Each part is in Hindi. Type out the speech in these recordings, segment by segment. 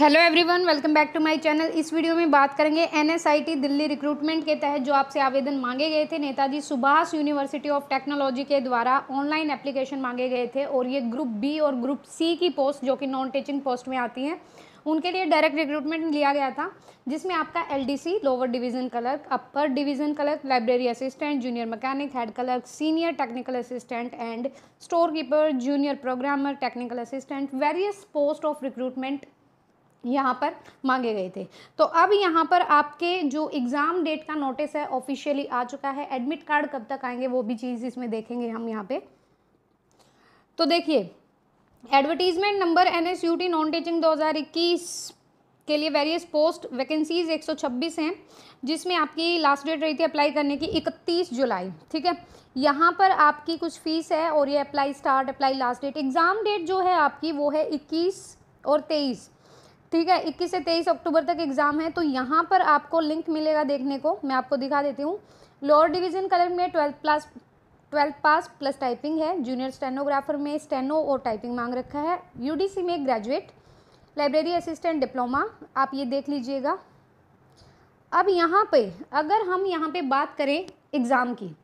hello everyone welcome back to my channel इस वीडियो में बात करेंगे एनएसआईटी दिल्ली रिक्रूटमेंट के तहत जो आपसे आवेदन मांगे गए थे Netaji Subhas university of technology के द्वारा ऑनलाइन एप्लीकेशन मांगे गए थे और ये ग्रुप बी और ग्रुप सी की पोस्ट जो कि नॉन टीचिंग पोस्ट में आती हैं उनके लिए डायरेक्ट रिक्रूटमेंट लिया गया था जिसमें आपका L lower division clerk upper division clerk library assistant junior mechanic head clerk senior technical assistant and store keeper junior programmer technical assistant various post of recruitment यहाँ पर मांगे गए थे तो अब यहाँ पर आपके जो एग्ज़ाम डेट का नोटिस है ऑफिशियली आ चुका है एडमिट कार्ड कब तक आएंगे वो भी चीज़ इसमें देखेंगे हम यहाँ पे तो देखिए advertisement number N S U T non teaching इक्कीस के लिए वेरियस पोस्ट वैकेंसीज 126 हैं जिसमें आपकी लास्ट डेट रही थी अप्लाई करने की 31 जुलाई ठीक है यहाँ पर आपकी कुछ फ़ीस है और ये apply start apply last date exam date जो है आपकी वो है इक्कीस और तेईस ठीक है 21 से 23 अक्टूबर तक एग्ज़ाम है तो यहाँ पर आपको लिंक मिलेगा देखने को मैं आपको दिखा देती हूँ लोअर डिवीजन कलर में twelfth plus twelfth pass plus typing है जूनियर स्टेनोग्राफर में स्टेनो और टाइपिंग मांग रखा है यूडीसी में ग्रेजुएट लाइब्रेरी असिस्टेंट डिप्लोमा आप ये देख लीजिएगा अब यहाँ पे अगर हम यहाँ पे बात करें एग्ज़ाम की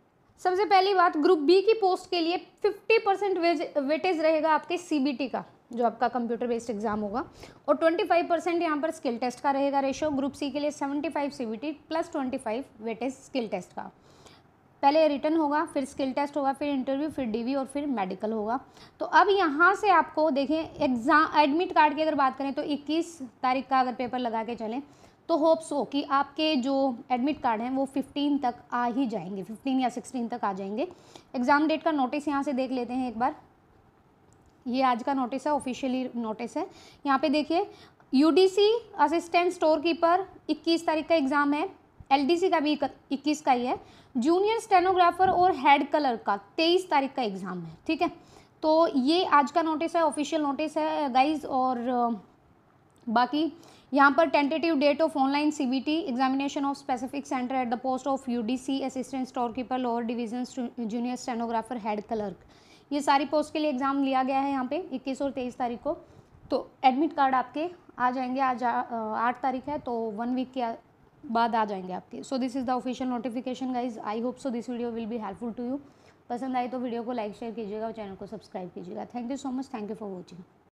सबसे पहली बात ग्रुप बी की पोस्ट के लिए 50 परसेंट वेटेज रहेगा आपके सीबीटी का जो आपका कंप्यूटर बेस्ड एग्जाम होगा और 25 परसेंट यहाँ पर स्किल टेस्ट का रहेगा रेशो ग्रुप सी के लिए 75 CBT plus 25 weightage skill test का पहले रिटर्न होगा फिर स्किल टेस्ट होगा फिर इंटरव्यू फिर डीवी और फिर मेडिकल होगा तो अब यहाँ से आपको देखें एग्ज़ाम एडमिट कार्ड की अगर बात करें तो इक्कीस तारीख का अगर पेपर लगा के चलें तो होप्स हो कि आपके जो एडमिट कार्ड हैं वो 15 तक आ ही जाएंगे 15 या 16 तक आ जाएंगे एग्ज़ाम डेट का नोटिस यहाँ से देख लेते हैं एक बार ये आज का नोटिस है ऑफिशियली नोटिस है यहाँ पे देखिए यूडीसी असिस्टेंट स्टोर कीपर इक्कीस तारीख का एग्ज़ाम है एलडीसी का भी इक्कीस का ही है जूनियर स्टेनोग्राफर और हेड कलर का तेईस तारीख का एग्ज़ाम है ठीक है तो ये आज का नोटिस है ऑफिशियल नोटिस है गाइज और बाकी यहाँ पर tentative date of online CBT examination of specific centre at the post of UDC assistant store keeper lower division junior stenographer head clerk ये सारी पोस्ट के लिए एग्ज़ाम लिया गया है यहाँ पे 21 और 23 तारीख को तो एडमिट कार्ड आपके आ जाएंगे आज आठ तारीख है तो वन वीक के बाद आ जाएंगे आपके so this is the official notification guys I hope so this video will भी हेल्पफुल टू यू पसंद आई तो वीडियो को लाइक शेयर कीजिएगा और चैनल को सब्सक्राइब कीजिएगा thank you so much thank you for watching